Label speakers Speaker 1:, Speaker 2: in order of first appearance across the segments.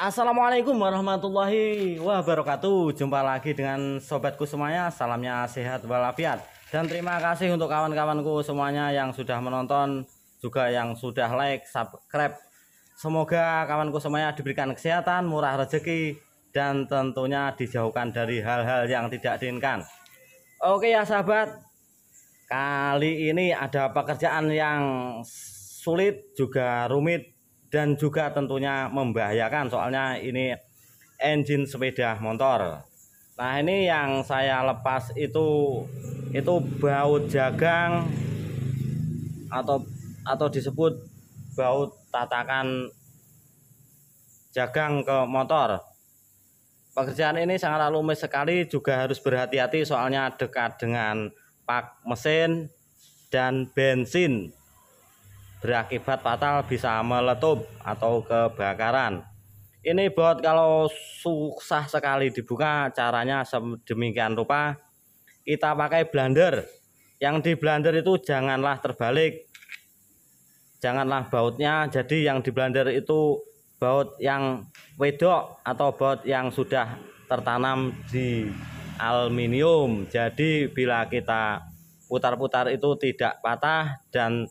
Speaker 1: Assalamualaikum warahmatullahi wabarakatuh Jumpa lagi dengan sobatku semuanya Salamnya sehat walafiat Dan terima kasih untuk kawan-kawanku semuanya Yang sudah menonton Juga yang sudah like, subscribe Semoga kawanku semuanya diberikan kesehatan Murah rezeki Dan tentunya dijauhkan dari hal-hal yang tidak diinginkan Oke ya sahabat Kali ini ada pekerjaan yang sulit juga rumit dan juga tentunya membahayakan soalnya ini engine sepeda motor. Nah, ini yang saya lepas itu itu baut jagang atau atau disebut baut tatakan jagang ke motor. Pekerjaan ini sangat rumit sekali juga harus berhati-hati soalnya dekat dengan pak mesin dan bensin berakibat fatal bisa meletup atau kebakaran. Ini bot kalau susah sekali dibuka caranya sedemikian rupa kita pakai blender. Yang di blender itu janganlah terbalik. Janganlah bautnya. Jadi yang di blender itu baut yang wedok atau baut yang sudah tertanam di aluminium. Jadi bila kita putar-putar itu tidak patah dan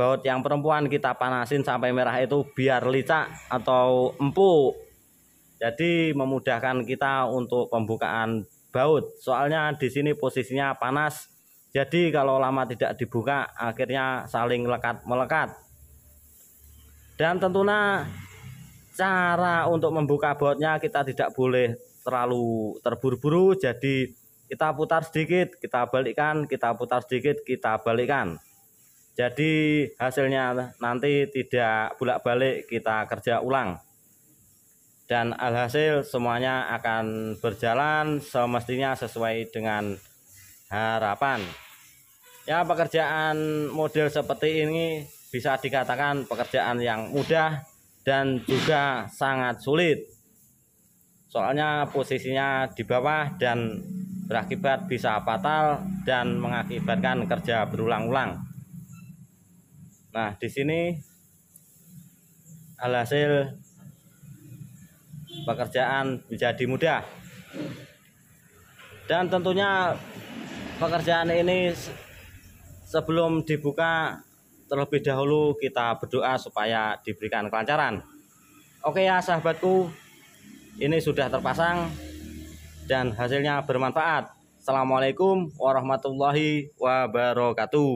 Speaker 1: baut yang perempuan kita panasin sampai merah itu biar licak atau empuk jadi memudahkan kita untuk pembukaan baut soalnya di sini posisinya panas jadi kalau lama tidak dibuka akhirnya saling lekat melekat dan tentunya cara untuk membuka bautnya kita tidak boleh terlalu terburu-buru jadi kita putar sedikit kita balikkan kita putar sedikit kita balikkan jadi hasilnya nanti tidak bolak-balik kita kerja ulang. Dan alhasil semuanya akan berjalan semestinya sesuai dengan harapan. Ya pekerjaan model seperti ini bisa dikatakan pekerjaan yang mudah dan juga sangat sulit. Soalnya posisinya di bawah dan berakibat bisa fatal dan mengakibatkan kerja berulang-ulang. Nah, di sini alhasil pekerjaan menjadi mudah. Dan tentunya pekerjaan ini sebelum dibuka terlebih dahulu kita berdoa supaya diberikan kelancaran. Oke ya sahabatku, ini sudah terpasang dan hasilnya bermanfaat. Assalamualaikum warahmatullahi wabarakatuh.